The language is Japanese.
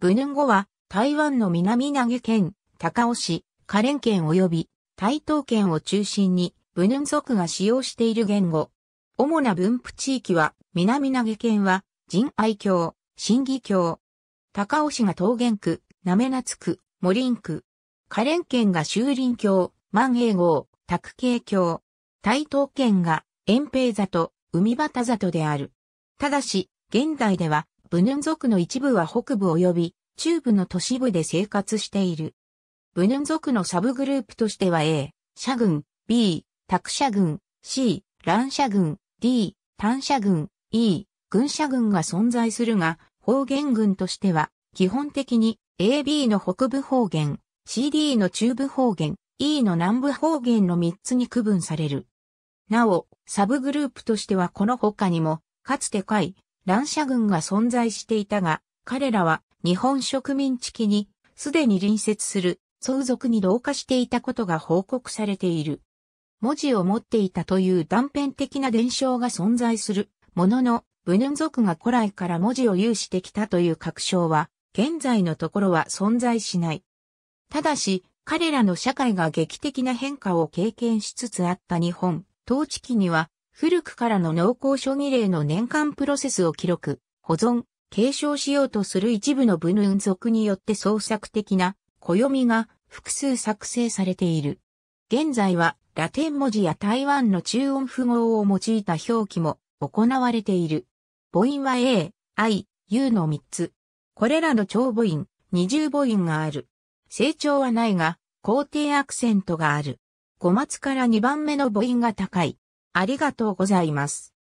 ブヌン語は台湾の南投げ県、高尾市、花蓮県及び台東県を中心にブヌン族が使用している言語。主な分布地域は南投げ県は仁愛郷、新義郷、高尾市が桃源区、滑夏区、森林区、花蓮県が修林郷、万栄郷、卓慶郷、台東県が延平里、海端里である。ただし、現代ではブヌン族の一部は北部及び中部の都市部で生活している。ブヌン族のサブグループとしては A、社軍、B、タク社軍、C、乱社軍、D、単社軍、E、軍社軍が存在するが、方言軍としては、基本的に AB の北部方言、CD の中部方言、E の南部方言の3つに区分される。なお、サブグループとしてはこの他にも、かつて海、乱射軍が存在していたが、彼らは日本植民地期にすでに隣接する相続に同化していたことが報告されている。文字を持っていたという断片的な伝承が存在するものの、ブヌン族が古来から文字を有してきたという確証は、現在のところは存在しない。ただし、彼らの社会が劇的な変化を経験しつつあった日本、統治期には、古くからの農耕諸儀礼の年間プロセスを記録、保存、継承しようとする一部の部分属族によって創作的な暦が複数作成されている。現在はラテン文字や台湾の中音符号を用いた表記も行われている。母音は A、I、U の3つ。これらの長母音、二重母音がある。成長はないが、肯定アクセントがある。5末から2番目の母音が高い。ありがとうございます。